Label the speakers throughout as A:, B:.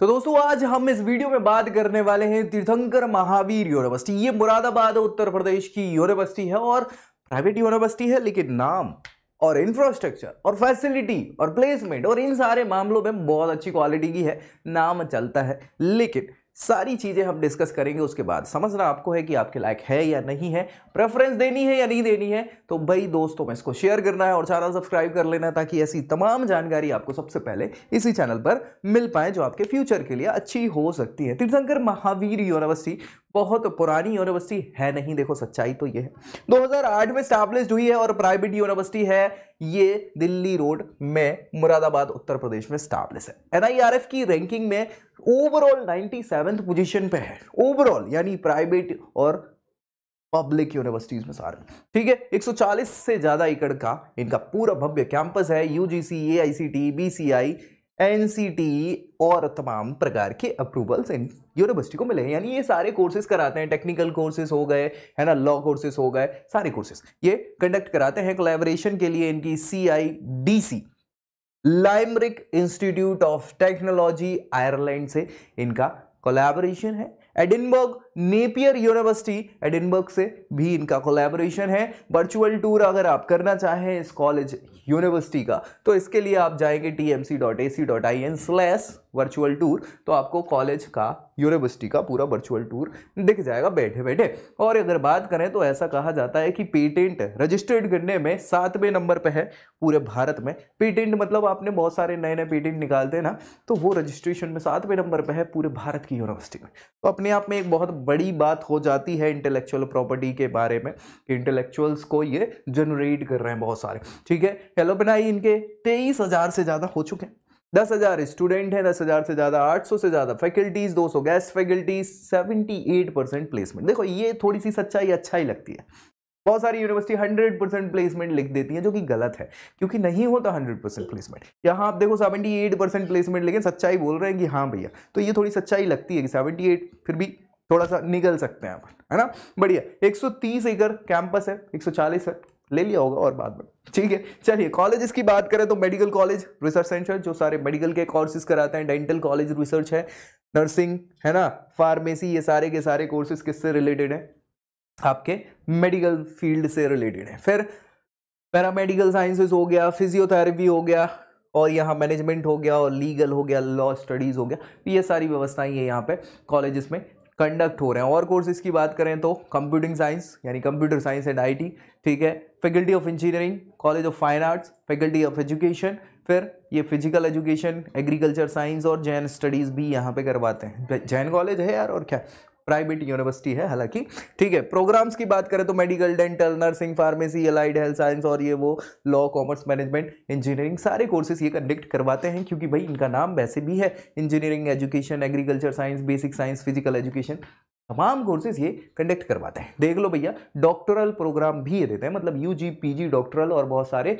A: तो दोस्तों आज हम इस वीडियो में बात करने वाले हैं तीर्थंकर महावीर यूनिवर्सिटी ये मुरादाबाद उत्तर प्रदेश की यूनिवर्सिटी है और प्राइवेट यूनिवर्सिटी है लेकिन नाम और इंफ्रास्ट्रक्चर और फैसिलिटी और प्लेसमेंट और इन सारे मामलों में बहुत अच्छी क्वालिटी की है नाम चलता है लेकिन सारी चीज़ें हम डिस्कस करेंगे उसके बाद समझना आपको है कि आपके लायक है या नहीं है प्रेफरेंस देनी है या नहीं देनी है तो भाई दोस्तों में इसको शेयर करना है और चैनल सब्सक्राइब कर लेना है ताकि ऐसी तमाम जानकारी आपको सबसे पहले इसी चैनल पर मिल पाए जो आपके फ्यूचर के लिए अच्छी हो सकती है तीर्थंकर महावीर यूनिवर्सिटी बहुत पुरानी यूनिवर्सिटी है नहीं देखो सच्चाई तो ये है 2008 में स्टैब्लिश हुई है और प्राइवेट यूनिवर्सिटी है ये दिल्ली रोड में मुरादाबाद उत्तर प्रदेश में स्टैब्लिश है एनआईआरएफ की रैंकिंग में ओवरऑल नाइन्टी पोजीशन पे है ओवरऑल यानी प्राइवेट और पब्लिक यूनिवर्सिटीज में सारे ठीक है 140 से ज़्यादा एकड़ का इनका पूरा भव्य कैंपस है U G C A I C B C I N e और तमाम प्रकार के अप्रूवल्स इन यूनिवर्सिटी को मिले हैं यानी ये सारे कोर्सेज कराते हैं टेक्निकल कोर्सेज हो गए है ना लॉ कोर्सेज हो गए सारे कोर्सेज ये कंडक्ट कराते हैं कोलेबोरेशन के लिए इनकी C I D C Limerick Institute of Technology Ireland से इनका कोलेबोरेशन है एडिनबर्ग नेपियर यूनिवर्सिटी एडिनबर्ग से भी इनका कोलैबोरेशन है वर्चुअल टूर अगर आप करना चाहें इस कॉलेज यूनिवर्सिटी का तो इसके लिए आप जाएंगे T M C dot A C dot I N virtual tour तो आपको कॉलेज का यूनिवर्सिटी का पूरा वर्चुअल टूर दिख जाएगा बैठे बैठे और अगर बात करें तो ऐसा कहा जाता है कि पेटेंट रजिस्टर्ड करने में सातवें नंबर पर है पूरे भारत में पेटेंट मतलब आपने बहुत सारे नए नए पेटेंट निकालते हैं ना तो वो रजिस्ट्रेशन में सातवें नंबर पर है पूरे भारत की यूनिवर्सिटी में तो अपने आप में एक बहुत बड़ी बात हो जाती है इंटेलेक्चुअल प्रॉपर्टी के बारे में कि इंटेलेक्चुअल्स को ये जनरेट कर रहे हैं बहुत सारे ठीक है बनाई इनके तेईस हज़ार से ज़्यादा हो चुके हैं दस हज़ार स्टूडेंट हैं दस हज़ार से ज़्यादा आठ सौ से ज़्यादा फैकल्टीज़ दो सौ गैस faculties seventy eight percent placement देखो ये थोड़ी सी सच्चाई अच्छा ही लगती है बहुत सारी यूनिवर्सिटी 100 परसेंट प्लेसमेंट लिख देती है जो कि गलत है क्योंकि नहीं होता 100 परसेंट प्लेसमेंट यहाँ आप देखो 78 परसेंट प्लेसमेंट लेकिन सच्चाई बोल रहे हैं कि हाँ भैया तो ये थोड़ी सच्चाई लगती है कि 78 फिर भी थोड़ा सा निकल सकते हैं अपन है ना बढ़िया 130 एकड़ कैंपस है 140 है ले लिया होगा और बाद में ठीक है चलिए कॉलेजेस की बात करें तो मेडिकल कॉलेज रिसर्च सेंटर जो सारे मेडिकल के कोर्सेज कराते हैं डेंटल कॉलेज रिसर्च है नर्सिंग है ना फार्मेसी ये सारे के सारे कोर्सेज किससे रिलेटेड है आपके मेडिकल फील्ड से रिलेटेड है फिर पैरामेडिकल साइंसेज हो गया फिजियोथेरेपी हो गया और यहाँ मैनेजमेंट हो गया और लीगल हो गया लॉ स्टडीज़ हो गया ये सारी व्यवस्थाएं ये यहाँ पे कॉलेजेस में कंडक्ट हो रहे हैं और कोर्सेज की बात करें तो कंप्यूटिंग साइंस यानी कंप्यूटर साइंस एंड आईटी ठीक है faculty of engineering college of fine arts faculty of education फिर ये फिजिकल एजुकेशन एग्रीकल्चर साइंस और जैन स्टडीज़ भी यहाँ पे करवाते हैं जैन कॉलेज है यार और क्या प्राइवेट यूनिवर्सिटी है हालांकि ठीक है प्रोग्राम्स की बात करें तो medical dental nursing pharmacy allied health science और ये वो लॉ कॉमर्स मैनेजमेंट इंजीनियरिंग सारे कोर्सेज ये कंडक्ट करवाते हैं क्योंकि भाई इनका नाम वैसे भी है engineering education agriculture science basic science physical education तमाम कोर्सेज ये कंडक्ट करवाते हैं देख लो भैया डॉक्टरल प्रोग्राम भी ये देते हैं मतलब यू जी पी जी और बहुत सारे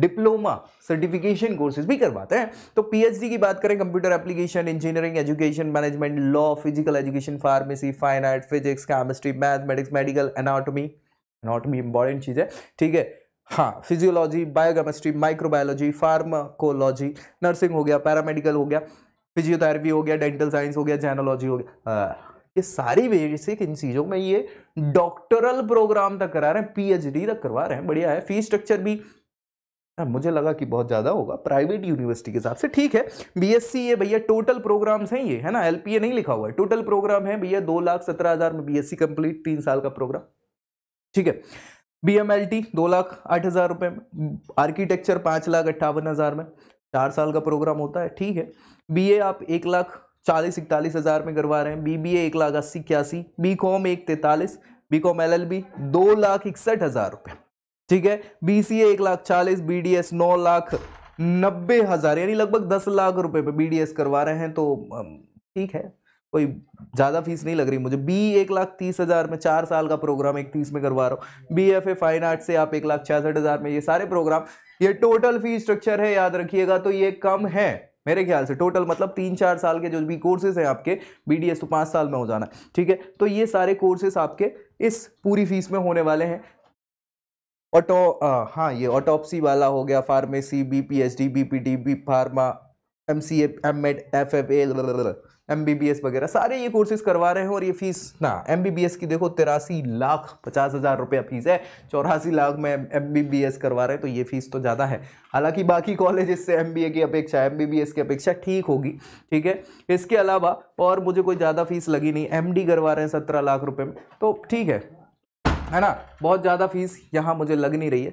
A: डिप्लोमा सर्टिफिकेशन कोर्सेज भी करवाते हैं तो पीएचडी की बात करें computer application engineering education management law physical education pharmacy fine art physics chemistry mathematics medical anatomy anatomy important चीज़ है ठीक है हाँ physiology biochemistry microbiology pharmacology nursing हो गया पैरामेडिकल हो गया फिजियोथेरेपी हो गया डेंटल साइंस हो गया जैनोलॉजी हो गया आ, हाँ, ये सारी बेसिक इन चीज़ों में ये डॉक्टरल प्रोग्राम तक करा रहे हैं पीएचडी तक करवा रहे हैं बढ़िया है फीस स्ट्रक्चर भी हाँ, मुझे लगा कि बहुत ज़्यादा होगा प्राइवेट यूनिवर्सिटी के हिसाब से ठीक है बीएससी ये भैया टोटल प्रोग्राम्स हैं ये है ना एलपीए नहीं लिखा हुआ है टोटल प्रोग्राम है भैया दो लाख सत्रह हज़ार में बीएससी कंप्लीट तीन साल का प्रोग्राम ठीक है बी एम एल टी दो लाख आठ हज़ार रुपये में आर्किटेक्चर पाँच लाख अट्ठावन हज़ार में चार साल का प्रोग्राम होता है ठीक है बी ए आप एक लाख चालीस इकतालीस हज़ार में करवा रहे हैं बी बी ए एक लाख अस्सी इक्यासी बी कॉम एक तैंतालीस B com L L B दो लाख इकसठ हज़ार रुपये ठीक है बी सी ए एक लाख चालीस बी डी एस नौ लाख नब्बे हज़ार यानी लगभग दस लाख रुपए पे बी डी एस करवा रहे हैं तो ठीक है कोई ज़्यादा फीस नहीं लग रही मुझे बी एक लाख तीस हज़ार में चार साल का प्रोग्राम एक तीस में करवा रहा हूँ B F A fine art से आप एक लाख छियासठ हज़ार में ये सारे प्रोग्राम ये टोटल फी स्ट्रक्चर है याद रखिएगा तो ये कम है मेरे ख्याल से टोटल मतलब तीन चार साल के जो भी कोर्सेज हैं आपके बी डी एस तो पाँच साल में हो जाना ठीक है तो ये सारे कोर्सेज आपके इस पूरी फीस में होने वाले हैं ऑटो हाँ ये ऑटोपसी वाला हो गया pharmacy B P H D B P D B pharma M C M Ed F F M B B S वगैरह सारे ये कोर्सेज करवा रहे हैं और ये फीस ना एम बी बी एस की देखो तिरासी लाख पचास हज़ार रुपया फीस है चौरासी लाख में एम बी बी एस करवा रहे हैं तो ये फीस तो ज़्यादा है हालांकि बाकी कॉलेजेस से एम बी ए की अपेक्षा एम बी बी एस की अपेक्षा ठीक होगी ठीक है इसके अलावा और मुझे कोई ज़्यादा फीस लगी नहीं एम डी करवा रहे हैं सत्रह लाख रुपये में तो ठीक है है ना बहुत ज़्यादा फीस यहाँ मुझे लग नहीं रही है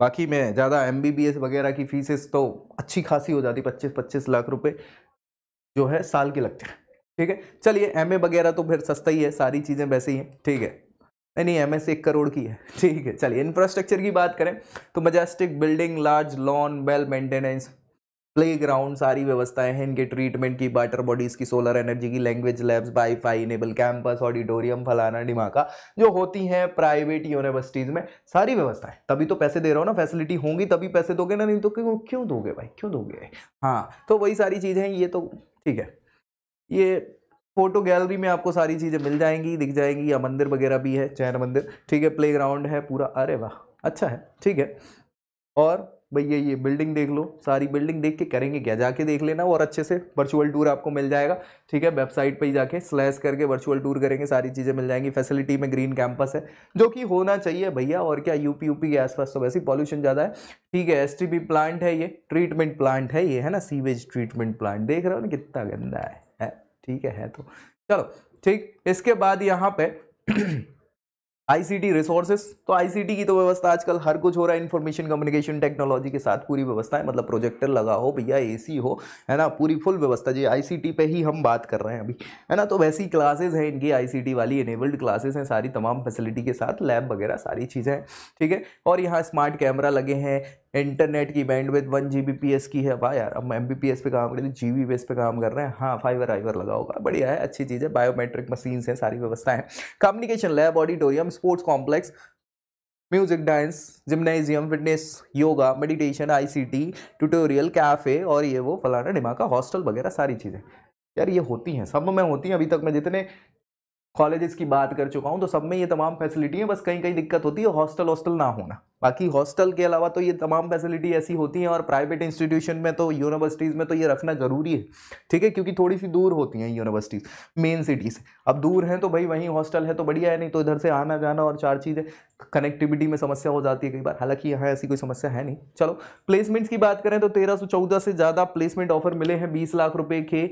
A: बाकी मैं ज़्यादा एम वगैरह की फीसेस तो अच्छी खासी हो जाती पच्चीस पच्चीस लाख रुपये जो है साल के लगते हैं ठीक है चलिए एम वगैरह तो फिर सस्ता ही है सारी चीज़ें वैसे ही हैं ठीक है नहीं नहीं एम एस एक करोड़ की है ठीक है चलिए इंफ्रास्ट्रक्चर की बात करें तो majestic building large lawn well maintenance play ground सारी व्यवस्थाएं हैं इनके ट्रीटमेंट की वाटर बॉडीज़ की सोलर एनर्जी की language labs wifi enabled campus auditorium फलाना डिमाका जो होती हैं प्राइवेट यूनिवर्सिटीज़ में सारी व्यवस्थाएं तभी तो पैसे दे रहा हो ना फैसिलिटी होंगी तभी पैसे दोगे ना नहीं तो क्यों क्यों दोगे भाई क्यों दोगे हाँ तो वही सारी चीज़ें ये तो ठीक है ये फोटो गैलरी में आपको सारी चीज़ें मिल जाएंगी दिख जाएंगी या मंदिर वगैरह भी है चैन मंदिर ठीक है प्ले ग्राउंड है पूरा अरे वाह अच्छा है ठीक है और भैया ये बिल्डिंग देख लो सारी बिल्डिंग देख के करेंगे क्या जाके देख लेना और अच्छे से वर्चुअल टूर आपको मिल जाएगा ठीक है वेबसाइट पे ही जाके स्लैश करके वर्चुअल टूर करेंगे सारी चीज़ें मिल जाएंगी फैसिलिटी में ग्रीन कैंपस है जो कि होना चाहिए भैया और क्या यूपी यूपी के आसपास तो वैसे ही पॉल्यूशन ज़्यादा है ठीक है एस प्लांट है ये ट्रीटमेंट प्लांट है ये है ना सीवेज ट्रीटमेंट प्लांट देख रहे हो ना कितना गंदा है ठीक है, है तो चलो ठीक इसके बाद यहाँ पर आईसीटी रिसोर्सेस तो आईसीटी की तो व्यवस्था आजकल हर कुछ हो रहा है इन्फॉर्मेशन कम्युनिकेशन टेक्नोलॉजी के साथ पूरी व्यवस्था है मतलब प्रोजेक्टर लगा हो भैया एसी हो है ना पूरी फुल व्यवस्था जी आईसीटी पे ही हम बात कर रहे हैं अभी है ना तो वैसी क्लासेज हैं इनकी आईसीटी वाली इनेबल्ड क्लासेज हैं सारी तमाम फैसिलिटी के साथ लैब वगैरह सारी चीज़ें हैं ठीक है और यहाँ स्मार्ट कैमरा लगे हैं इंटरनेट की bandwidth one G B P S की है वाह यार हम एम बी पी एस पे काम कर रहे हैं जी बी पे काम कर रहे हैं हाँ फाइवर आइवर लगा होगा बढ़िया है अच्छी चीज़ है बायोमेट्रिक मशीन हैं सारी व्यवस्थाएं communication lab auditorium sports complex music dance gymnasium fitness yoga meditation I C T tutorial cafe और ये वो फलाना ढिमाका हॉस्टल वगैरह सारी चीज़ें यार ये होती हैं सब में होती हैं अभी तक मैं जितने कॉलेजेस की बात कर चुका हूँ तो सब में ये तमाम फैसिलिटी हैं बस कहीं कहीं दिक्कत होती है हॉस्टल हॉस्टल ना होना बाकी हॉस्टल के अलावा तो ये तमाम फैसिलिटी ऐसी होती हैं और प्राइवेट इंस्टीट्यूशन में तो यूनिवर्सिटीज़ में तो ये रखना ज़रूरी है ठीक है क्योंकि थोड़ी सी दूर होती हैं यूनिवर्सिटीज़ मेन सिटी से अब दूर हैं तो भाई वहीं हॉस्टल है तो बढ़िया है नहीं तो इधर से आना जाना और चार चीज़ें कनेक्टिविटी में समस्या हो जाती है कई बार हालांकि यहाँ ऐसी कोई समस्या है नहीं चलो प्लेसमेंट्स की बात करें तो तेरह से ज़्यादा प्लेसमेंट ऑफर मिले हैं बीस लाख रुपये के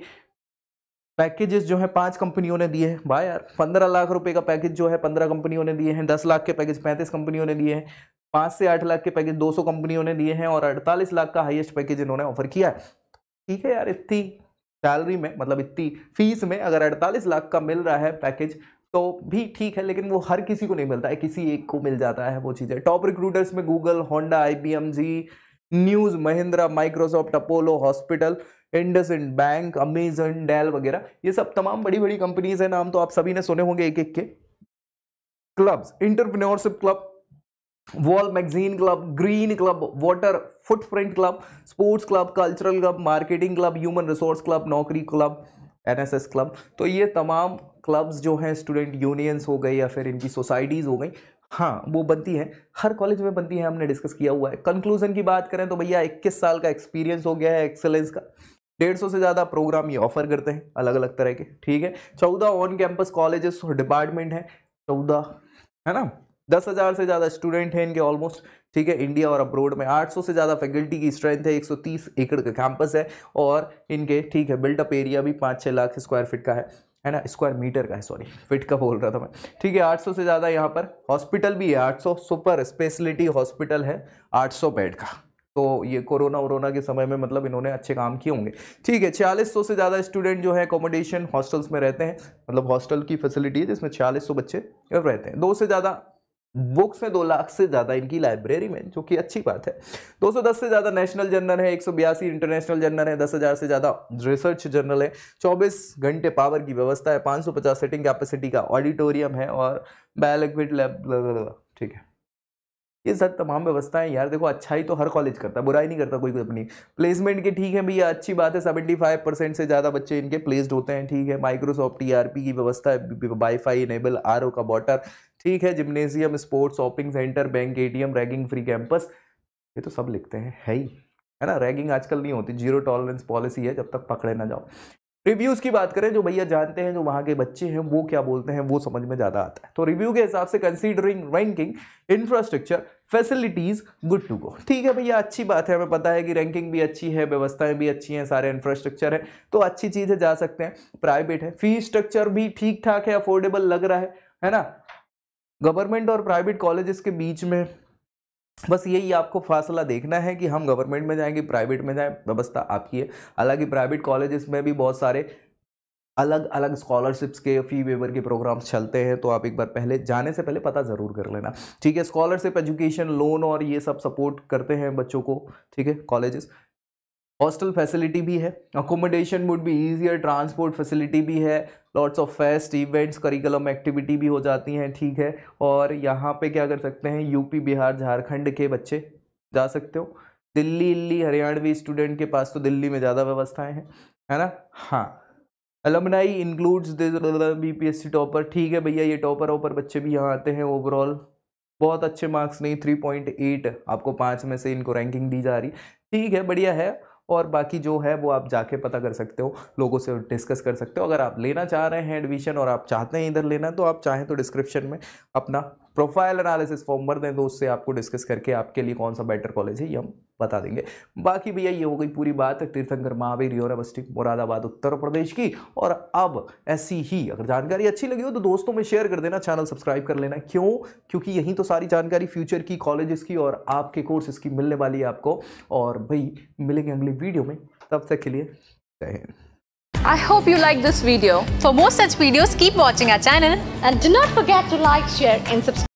A: पैकेजेस जो है पांच कंपनियों ने दिए हैं भाई यार पंद्रह लाख रुपए का पैकेज जो है पंद्रह कंपनियों ने दिए हैं दस लाख के पैकेज पैंतीस कंपनियों ने दिए हैं पाँच से आठ लाख के पैकेज 200 कंपनियों ने दिए हैं और 48 लाख का हाईएस्ट पैकेज इन्होंने ऑफर किया है ठीक है यार इतनी सैलरी में मतलब इतनी फीस में अगर 48 लाख का मिल रहा है पैकेज तो भी ठीक है लेकिन वो हर किसी को नहीं मिलता है किसी एक को मिल जाता है वो चीज़ें टॉप रिक्रूटर्स में Google Honda I M G news Mahindra Microsoft Apollo hospital इंड बैंक अमेजन डेल वगैरह ये सब तमाम बड़ी बड़ी कंपनीज है नाम तो आप सभी ने सुने होंगे एक एक के clubs entrepreneurship club wall magazine club green club water footprint club sports club cultural club marketing club human resource club नौकरी क्लब एनएसएस क्लब तो ये तमाम क्लब्स जो हैं स्टूडेंट यूनियंस हो गए या फिर इनकी सोसाइटीज़ हो गई हाँ वो बनती हैं हर कॉलेज में बनती हैं हमने डिस्कस किया हुआ है कंक्लूजन की बात करें तो भैया इक्कीस साल का एक्सपीरियंस हो गया है एक्सेलेंस का डेढ़ सौ से ज़्यादा प्रोग्राम ये ऑफर करते हैं अलग अलग तरह के ठीक है चौदह ऑन कैंपस कॉलेजेस डिपार्टमेंट हैं चौदह है ना दस हज़ार से ज़्यादा स्टूडेंट हैं इनके ऑलमोस्ट ठीक है इंडिया और अब्रोड में 800 से ज़्यादा फैकल्टी की स्ट्रेंथ है 130 एकड़ का कैंपस है और इनके ठीक है बिल्टअप एरिया भी पाँच छः लाख स्क्वायर फिट का है है ना स्क्वायर मीटर का है सॉरी फिट का बोल रहा था मैं ठीक है 800 से ज़्यादा यहाँ पर हॉस्पिटल भी है आठ सुपर स्पेशलिटी हॉस्पिटल है आठ बेड का तो ये कोरोना वोना के समय में मतलब इन्होंने अच्छे काम किए होंगे ठीक है छियालीस सौ से ज़्यादा स्टूडेंट जो है अकोमोडेशन हॉस्टल्स में रहते हैं मतलब हॉस्टल की फैसिलिटी है जिसमें छियालीस सौ बच्चे रहते हैं दो से ज़्यादा बुक्स हैं दो लाख से ज़्यादा इनकी लाइब्रेरी में जो कि अच्छी बात है 210 से ज़्यादा नेशनल जर्नल है एक इंटरनेशनल जर्नल है 10,000 से ज़्यादा रिसर्च जर्नल है 24 घंटे पावर की व्यवस्था है 550 सेटिंग कैपेसिटी का ऑडिटोरियम है और बायोलिक्विड लैब ठीक है ये सब तमाम व्यवस्थाएं यार देखो अच्छा ही तो हर कॉलेज करता है बुराई नहीं करता कोई अपनी प्लेसमेंट के ठीक है भैया अच्छी बात है सेवेंटी फाइव परसेंट से ज़्यादा बच्चे इनके प्लेस्ड होते हैं ठीक है माइक्रोसॉफ्ट ई आर पी की व्यवस्था है वाईफाई इनेबल आर ओ का वॉटर ठीक है gymnasium sports shopping centre bank ATM ragging free campus ये तो सब लिखते हैं है ही है ना रैगिंग आजकल नहीं होती जीरो टॉलरेंस पॉलिसी है जब तक पकड़े ना जाओ रिव्यूज़ की बात करें जो भैया जानते हैं जो वहाँ के बच्चे हैं वो क्या बोलते हैं वो समझ में ज़्यादा आता है तो रिव्यू के हिसाब से considering ranking infrastructure facilities good to go ठीक है भैया अच्छी बात है हमें पता है कि रैंकिंग भी अच्छी है व्यवस्थाएं भी अच्छी हैं सारे इंफ्रास्ट्रक्चर है तो अच्छी चीज़ है जा सकते हैं प्राइवेट है फीस स्ट्रक्चर भी ठीक ठाक है अफोर्डेबल लग रहा है है ना गवर्नमेंट और प्राइवेट कॉलेजेस के बीच में बस यही आपको फासला देखना है कि हम गवर्नमेंट में जाएंगे प्राइवेट में जाएं व्यवस्था आपकी है हालांकि प्राइवेट कॉलेजेस में भी बहुत सारे अलग अलग स्कॉलरशिप्स के फी वेवर के प्रोग्राम्स चलते हैं तो आप एक बार पहले जाने से पहले पता ज़रूर कर लेना ठीक है स्कॉलरशिप एजुकेशन लोन और ये सब सपोर्ट करते हैं बच्चों को ठीक है कॉलेजेस हॉस्टल फैसिलिटी भी है अकोमोडेशन वुड भी ईजियर ट्रांसपोर्ट फैसिलिटी भी है lots of fest events curriculum activity भी हो जाती हैं ठीक है और यहाँ पे क्या कर सकते हैं यूपी बिहार झारखंड के बच्चे जा सकते हो दिल्ली इल्ली हरियाणवी स्टूडेंट के पास तो दिल्ली में ज़्यादा व्यवस्थाएँ हैं है ना हाँ alumni includes B P S C topper ठीक है भैया ये टॉपर ऑपर बच्चे भी यहाँ आते हैं ओवरऑल बहुत अच्छे मार्क्स नहीं थ्री पॉइंट एट आपको पाँच में से इनको रैंकिंग दी जा रही ठीक है बढ़िया है और बाकी जो है वो आप जाके पता कर सकते हो लोगों से डिस्कस कर सकते हो अगर आप लेना चाह रहे हैं एडमिशन और आप चाहते हैं इधर लेना तो आप चाहें तो डिस्क्रिप्शन में अपना प्रोफाइल एनालिसिस फॉर्म भर दें तो उससे आपको डिस्कस करके आपके लिए कौन सा बेटर कॉलेज है ये हम बता देंगे बाकी भैया ये हो गई पूरी बात तीर्थंकर महावीर अवस्टिक मुरादाबाद उत्तर प्रदेश की और अब ऐसी ही अगर जानकारी अच्छी लगी हो तो दोस्तों में शेयर कर देना चैनल सब्सक्राइब कर लेना क्यों क्योंकि यहीं तो सारी जानकारी फ्यूचर की कॉलेजेस की और आपके कोर्सेज की मिलने वाली है आपको और भाई मिलेंगे अगली वीडियो में तब तक के लिए जय Hind I hope you like this video. For more such videos, keep watching our channel and do not forget to like, share and subscribe.